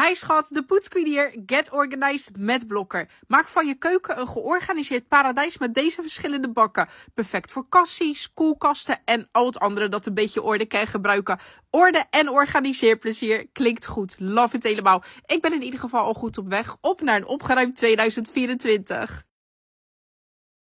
Hij schat, de poetsqueen hier. Get organized met Blokker. Maak van je keuken een georganiseerd paradijs met deze verschillende bakken. Perfect voor kassies, koelkasten en al het andere dat een beetje orde kan gebruiken. Orde en organiseerplezier klinkt goed. Love it helemaal. Ik ben in ieder geval al goed op weg op naar een opgeruimd 2024.